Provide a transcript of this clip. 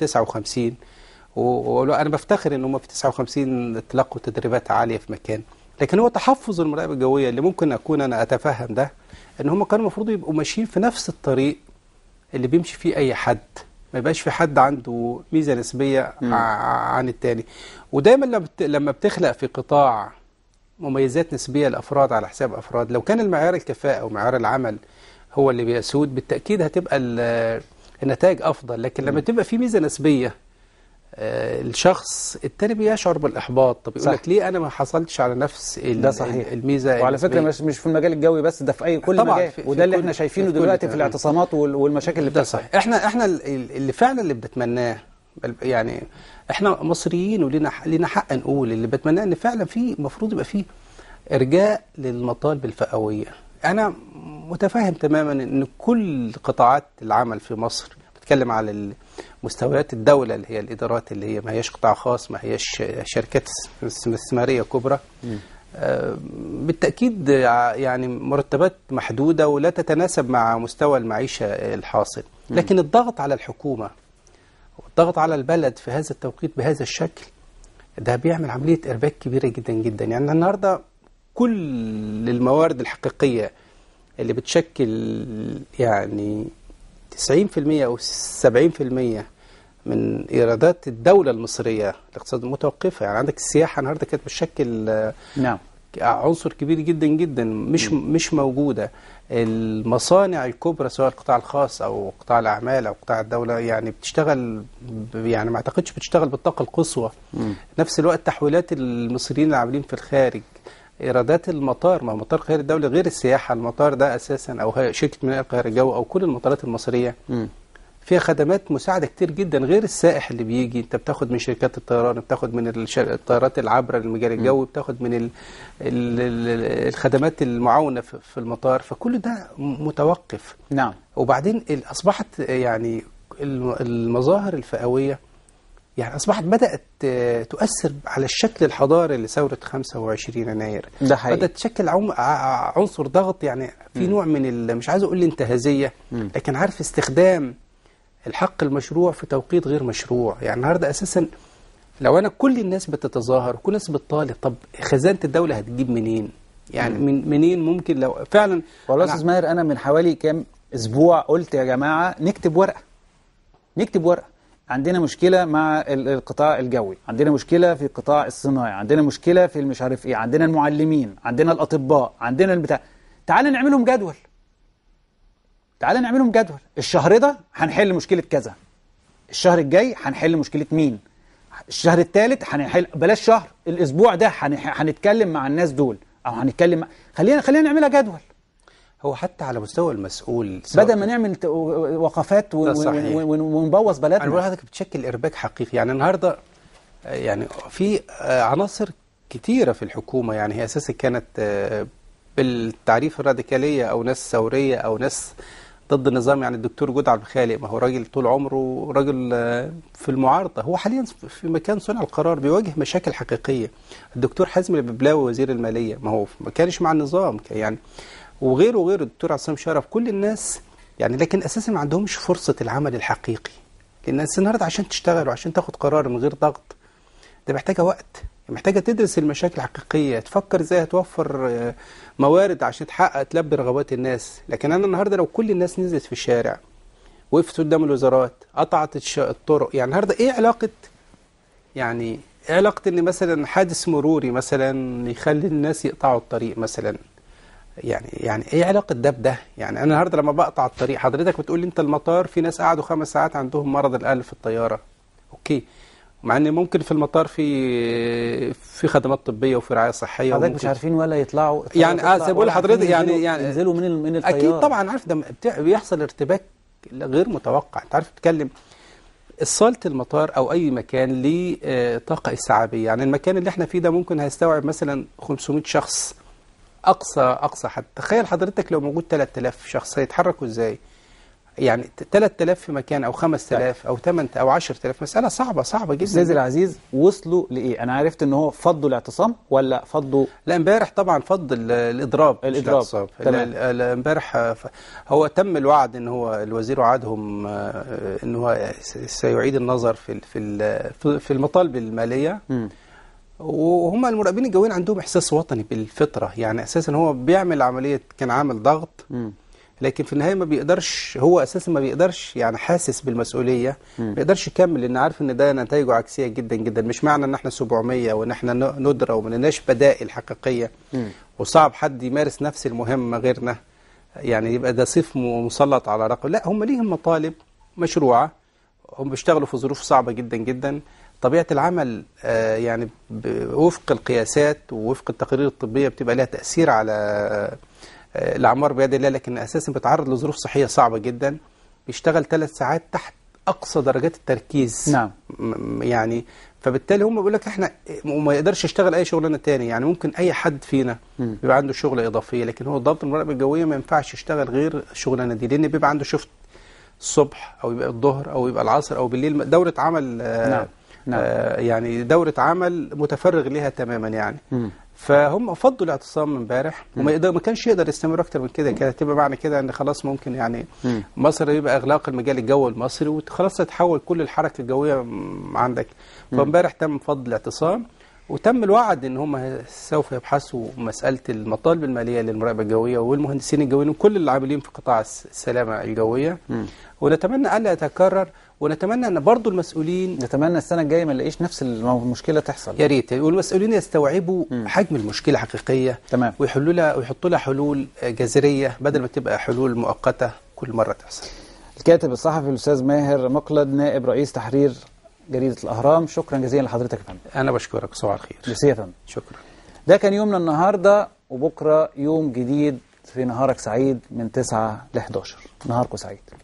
59 وانا بفتخر ان هم في 59 تلقوا تدريبات عاليه في مكان لكن هو تحفظ المراقبه الجويه اللي ممكن اكون انا اتفهم ده ان هم كانوا المفروض يبقوا ماشيين في نفس الطريق اللي بيمشي فيه اي حد ما يبقاش في حد عنده ميزه نسبيه م. عن التاني ودايما لما بتخلق في قطاع مميزات نسبيه لافراد على حساب افراد لو كان المعيار الكفاءه ومعيار العمل هو اللي بيسود بالتاكيد هتبقى النتائج أفضل لكن لما تبقى في ميزة نسبية آه، الشخص التاني بيشعر بالاحباط طب يقول لك ليه انا ما حصلتش على نفس ده صحيح. الميزه وعلى فكره مش مش في المجال الجوي بس ده في اي كل طبعا مجال في وده في اللي احنا شايفينه في دلوقتي في الاعتصامات والمشاكل اللي بتحصل صحيح احنا احنا اللي فعلا اللي بنتمناه يعني احنا مصريين ولينا لينا حق نقول اللي بتمناه ان فعلا في المفروض يبقى في ارجاء للمطالب الفئويه انا متفاهم تماما ان كل قطاعات العمل في مصر بتكلم على مستويات الدولة اللي هي الإدارات اللي هي ما هيش قطاع خاص ما هيش شركات استثمارية كبرى آه، بالتأكيد يعني مرتبات محدودة ولا تتناسب مع مستوى المعيشة الحاصل لكن الضغط على الحكومة والضغط على البلد في هذا التوقيت بهذا الشكل ده بيعمل عملية إرباك كبيرة جدا جدا يعني النهاردة كل الموارد الحقيقية اللي بتشكل يعني 90% أو 70% من إيرادات الدولة المصرية الاقتصاد متوقفة يعني عندك السياحة النهاردة كانت بتشكل نعم عنصر كبير جدا جدا مش مش موجودة المصانع الكبرى سواء القطاع الخاص أو قطاع الأعمال أو قطاع الدولة يعني بتشتغل يعني ما أعتقدش بتشتغل بالطاقة القصوى نفس الوقت تحويلات المصريين العاملين في الخارج ايرادات المطار ما مطار القاهره الدولي غير السياحه المطار ده اساسا او شركه ميناء القاهره الجو او كل المطارات المصريه فيها خدمات مساعده كتير جدا غير السائح اللي بيجي انت بتاخد من شركات الطيران بتاخد من الطيارات العابره للمجال الجوي بتاخد من الـ الـ الخدمات المعاونه في المطار فكل ده متوقف نعم وبعدين اصبحت يعني المظاهر الفئويه يعني أصبحت بدأت آه، تؤثر على الشكل الحضاري لثورة 25 يناير ده حقيقي. بدأت تشكل عنصر ضغط يعني في م. نوع من مش عايز أقول الانتهازية لكن عارف استخدام الحق المشروع في توقيت غير مشروع يعني النهاردة أساسا لو أنا كل الناس بتتظاهر وكل الناس بتطالب طب خزانة الدولة هتجيب منين يعني من منين ممكن لو فعلا والله أستاذ ماهر أنا من حوالي كام أسبوع قلت يا جماعة نكتب ورقة نكتب ورقة عندنا مشكله مع القطاع الجوي عندنا مشكله في القطاع الصناعي عندنا مشكله في مش عارف ايه عندنا المعلمين عندنا الاطباء عندنا البتاع تعال نعملهم جدول تعال نعملهم جدول الشهر ده هنحل مشكله كذا الشهر الجاي هنحل مشكله مين الشهر الثالث هنحل بلاش شهر الاسبوع ده هنتكلم مع الناس دول او هنتكلم مع... خلينا خلينا نعملها جدول هو حتى على مستوى المسؤول بدل ما نعمل وقفات ونبوظ بلدنا انا بقول بتشكل ارباك حقيقي يعني النهارده آه، يعني في آه، عناصر كتيره في الحكومه يعني هي اساسا كانت آه، بالتعريف الراديكاليه او ناس ثوريه او ناس ضد النظام يعني الدكتور جود عبد الخالق ما هو راجل طول عمره راجل في المعارضه هو حاليا في مكان صنع القرار بيواجه مشاكل حقيقيه الدكتور حازم الببلاوي وزير الماليه ما هو ما كانش مع النظام يعني وغيره وغيره الدكتور عصام شرف كل الناس يعني لكن اساسا ما عندهمش فرصه العمل الحقيقي لان الناس النهارده عشان تشتغل وعشان تاخد قرار من غير ضغط ده محتاجه وقت محتاجه تدرس المشاكل الحقيقيه تفكر ازاي هتوفر آه، موارد عشان تحقق تلبي رغبات الناس لكن انا النهارده لو كل الناس نزلت في الشارع وقفت قدام الوزارات قطعت الطرق يعني النهارده ايه علاقه يعني ايه علاقه ان مثلا حادث مروري مثلا يخلي الناس يقطعوا الطريق مثلا يعني يعني ايه علاقه ده بده؟ يعني انا النهارده لما بقطع الطريق حضرتك بتقول لي انت المطار في ناس قعدوا خمس ساعات عندهم مرض القلب في الطياره. اوكي مع ان ممكن في المطار في في خدمات طبيه وفي رعايه صحيه حضرتك مش عارفين ولا يطلعوا يعني اه بقول لحضرتك يعني يعني ينزلوا من من الطياره اكيد طبعا عارف ده بيحصل ارتباك غير متوقع انت عارف بتتكلم صاله المطار او اي مكان ليه آه، طاقه استيعابيه يعني المكان اللي احنا فيه ده ممكن هيستوعب مثلا 500 شخص أقصى أقصى حد تخيل حضرتك لو موجود 3000 شخص هيتحركوا إزاي يعني 3000 في مكان او 5000 او 8 او 10000 مساله صعبه صعبه جدا استاذ العزيز وصلوا لايه انا عرفت ان هو فضوا الاعتصام ولا فضوا لا امبارح طبعا فض الاضراب الاضراب امبارح هو تم الوعد ان هو الوزير وعدهم آه، ان هو سيعيد النظر في في في المطالب الماليه م. وهم المراقبين الجويين عندهم احساس وطني بالفطره يعني اساسا هو بيعمل عمليه كان عامل ضغط لكن في النهايه ما بيقدرش هو اساسا ما بيقدرش يعني حاسس بالمسؤوليه ما بيقدرش يكمل لان عارف ان ده نتائجه عكسيه جدا جدا مش معنى ان احنا 700 وان احنا ندره وما لناش بدائل حقيقيه وصعب حد يمارس نفس المهمه غيرنا يعني يبقى ده صف مسلط على رقم لا هم ليهم مطالب مشروعه هم بيشتغلوا في ظروف صعبه جدا جدا طبيعة العمل آه، يعني وفق القياسات ووفق التقارير الطبية بتبقى لها تأثير على آه، الأعمار بيد الله لكن أساسا بتعرض لظروف صحية صعبة جدا بيشتغل ثلاث ساعات تحت أقصى درجات التركيز نعم يعني فبالتالي هم بيقول لك احنا وما يقدرش يشتغل اي شغلانه ثاني يعني ممكن اي حد فينا بيبقى عنده شغله اضافيه لكن هو ضابط المراقبه الجويه ما ينفعش يشتغل غير الشغلانه دي لان بيبقى عنده شفت الصبح او يبقى الظهر او يبقى العصر او بالليل دوره عمل آه نعم. نعم. آه يعني دورة عمل متفرغ لها تماما يعني م. فهم فضوا الاعتصام امبارح وما يقدر ما كانش يقدر يستمر اكتر من كده كانت تبقى معنى كده ان خلاص ممكن يعني م. مصر يبقى اغلاق المجال الجوي المصري وخلاص تتحول كل الحركه الجويه عندك فامبارح تم فض الاعتصام وتم الوعد ان هم سوف يبحثوا مساله المطالب الماليه للمراقبه الجويه والمهندسين الجويين وكل العاملين في قطاع السلامه الجويه م. ونتمنى الا يتكرر ونتمنى ان برضه المسؤولين نتمنى السنه الجايه ما نلاقيش نفس المشكله تحصل يا ريت والمسؤولين يستوعبوا م. حجم المشكله حقيقيه تمام ويحلوا لها ويحطوا لها حلول جذريه بدل ما تبقى حلول مؤقته كل مره تحصل الكاتب الصحفي الاستاذ ماهر مقلد نائب رئيس تحرير جريده الاهرام شكرا جزيلا لحضرتك يا فندم انا بشكرك صباح الخير ميرسي يا فندم شكرا ده كان يومنا النهارده وبكره يوم جديد في نهارك سعيد من 9 ل 11 نهاركم سعيد